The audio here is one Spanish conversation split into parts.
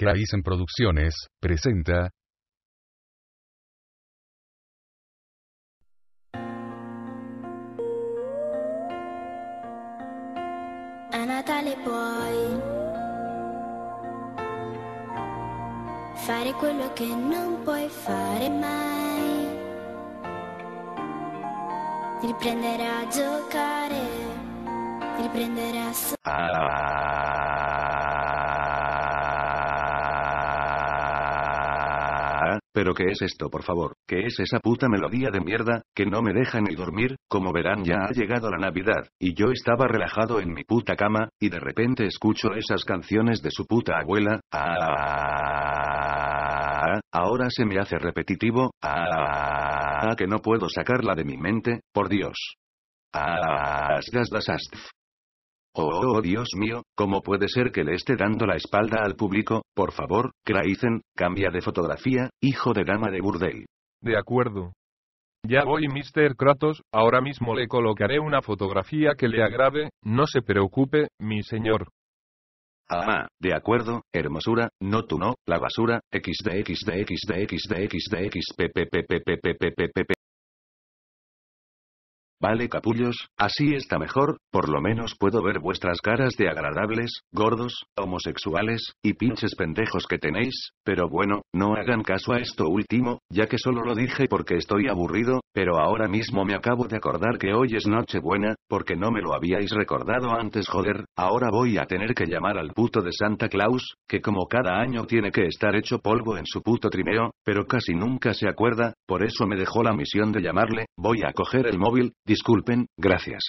Kraisen Producciones, presenta. A Natale puoi fare quello che non puoi fare mai. Riprendere a giocare, riprendere a... So- ah. ¿Pero qué es esto por favor? ¿Qué es esa puta melodía de mierda, que no me deja ni dormir? Como verán ya ha llegado la Navidad, y yo estaba relajado en mi puta cama, y de repente escucho esas canciones de su puta abuela, ah, ahora se me hace repetitivo, ah, que no puedo sacarla de mi mente, por Dios. Ah, Oh, Dios mío, ¿cómo puede ser que le esté dando la espalda al público? Por favor, Kraizen, cambia de fotografía, hijo de dama de burdel. De acuerdo. Ya voy, Mr. Kratos, ahora mismo le colocaré una fotografía que le agrade, no se preocupe, mi señor. Ah, de acuerdo, hermosura, no tú no, la basura, xdxdxdxdxdxpppppppppp. Vale capullos, así está mejor, por lo menos puedo ver vuestras caras de agradables, gordos, homosexuales, y pinches pendejos que tenéis, pero bueno, no hagan caso a esto último, ya que solo lo dije porque estoy aburrido, pero ahora mismo me acabo de acordar que hoy es Nochebuena, porque no me lo habíais recordado antes joder, ahora voy a tener que llamar al puto de Santa Claus, que como cada año tiene que estar hecho polvo en su puto trineo, pero casi nunca se acuerda, por eso me dejó la misión de llamarle, voy a coger el móvil, Disculpen, gracias.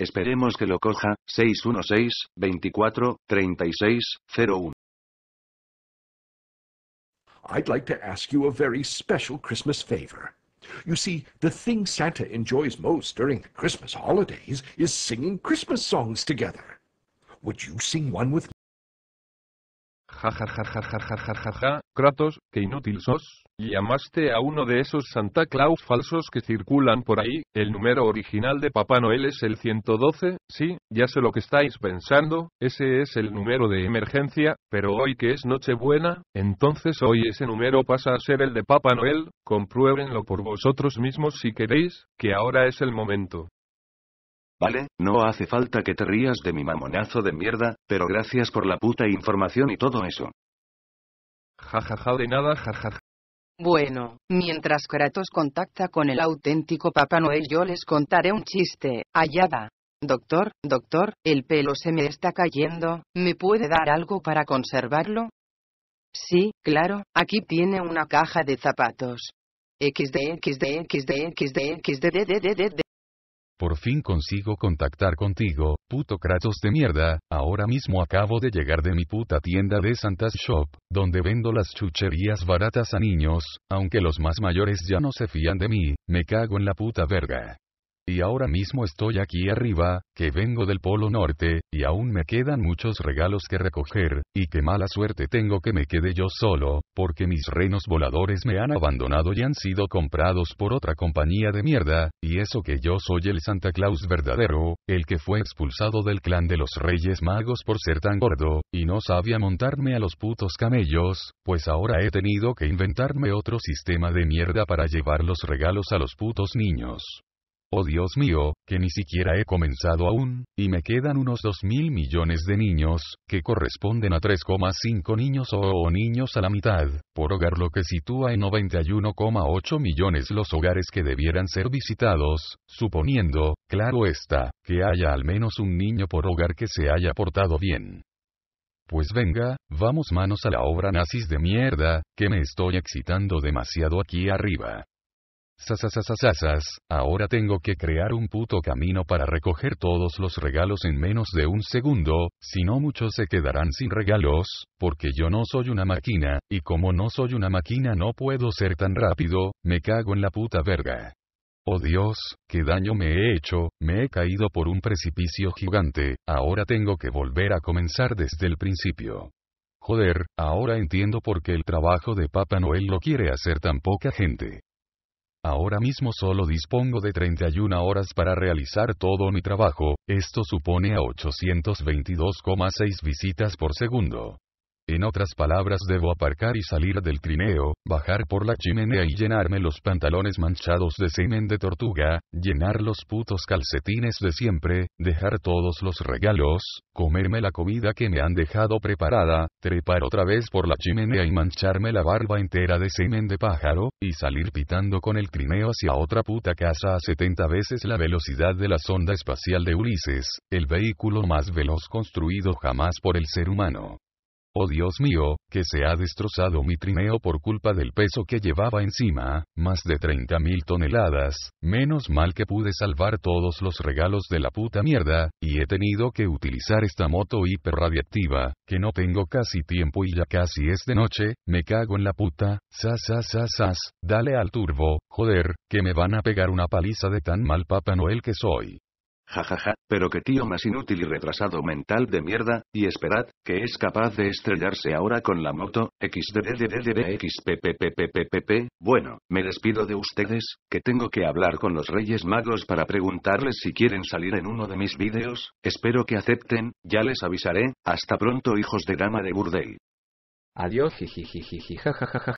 Esperemos que lo coja, 616, 24, 36, 01. I'd like to ask you a very special Christmas favor. You see, the thing Santa enjoys most during the Christmas holidays is singing Christmas songs together. Would you sing one with me? Kratos, que inútil sos, llamaste a uno de esos Santa Claus falsos que circulan por ahí, el número original de Papá Noel es el 112, sí, ya sé lo que estáis pensando, ese es el número de emergencia, pero hoy que es Nochebuena, entonces hoy ese número pasa a ser el de Papá Noel, compruébenlo por vosotros mismos si queréis, que ahora es el momento. Vale, no hace falta que te rías de mi mamonazo de mierda, pero gracias por la puta información y todo eso jajaja ja, ja, de nada, jajaja. Bueno, mientras Kratos contacta con el auténtico Papá Noel yo les contaré un chiste, va. Doctor, doctor, el pelo se me está cayendo, ¿me puede dar algo para conservarlo? Sí, claro, aquí tiene una caja de zapatos. XD, por fin consigo contactar contigo, puto Kratos de mierda, ahora mismo acabo de llegar de mi puta tienda de Santa's Shop, donde vendo las chucherías baratas a niños, aunque los más mayores ya no se fían de mí, me cago en la puta verga. Y ahora mismo estoy aquí arriba, que vengo del Polo Norte, y aún me quedan muchos regalos que recoger, y qué mala suerte tengo que me quede yo solo, porque mis renos voladores me han abandonado y han sido comprados por otra compañía de mierda, y eso que yo soy el Santa Claus verdadero, el que fue expulsado del clan de los Reyes Magos por ser tan gordo, y no sabía montarme a los putos camellos, pues ahora he tenido que inventarme otro sistema de mierda para llevar los regalos a los putos niños oh Dios mío, que ni siquiera he comenzado aún, y me quedan unos 2 mil millones de niños, que corresponden a 3,5 niños o, niños a la mitad, por hogar lo que sitúa en 91,8 millones los hogares que debieran ser visitados, suponiendo, claro está, que haya al menos un niño por hogar que se haya portado bien. Pues venga, vamos manos a la obra nazis de mierda, que me estoy excitando demasiado aquí arriba. Zazazazazazazaz, ahora tengo que crear un puto camino para recoger todos los regalos en menos de un segundo, si no muchos se quedarán sin regalos, porque yo no soy una máquina, y como no soy una máquina no puedo ser tan rápido, me cago en la puta verga. Oh Dios, qué daño me he hecho, me he caído por un precipicio gigante, ahora tengo que volver a comenzar desde el principio. Joder, ahora entiendo por qué el trabajo de Papa Noel lo quiere hacer tan poca gente. Ahora mismo solo dispongo de 31 horas para realizar todo mi trabajo, esto supone a 822,6 visitas por segundo. En otras palabras debo aparcar y salir del trineo, bajar por la chimenea y llenarme los pantalones manchados de semen de tortuga, llenar los putos calcetines de siempre, dejar todos los regalos, comerme la comida que me han dejado preparada, trepar otra vez por la chimenea y mancharme la barba entera de semen de pájaro, y salir pitando con el trineo hacia otra puta casa a 70 veces la velocidad de la sonda espacial de Ulises, el vehículo más veloz construido jamás por el ser humano. Oh Dios mío, que se ha destrozado mi trineo por culpa del peso que llevaba encima, más de 30.000 toneladas, menos mal que pude salvar todos los regalos de la puta mierda, y he tenido que utilizar esta moto hiperradiactiva, que no tengo casi tiempo y ya casi es de noche, me cago en la puta, sas sas sas dale al turbo, joder, que me van a pegar una paliza de tan mal papa Noel que soy jajaja, pero qué tío más inútil y retrasado mental de mierda, y esperad, que es capaz de estrellarse ahora con la moto, xddddddxpppppp, bueno, me despido de ustedes, que tengo que hablar con los reyes magos para preguntarles si quieren salir en uno de mis vídeos, espero que acepten, ya les avisaré, hasta pronto hijos de dama de Burdey. Adiós, jijijijiji, jajajaja.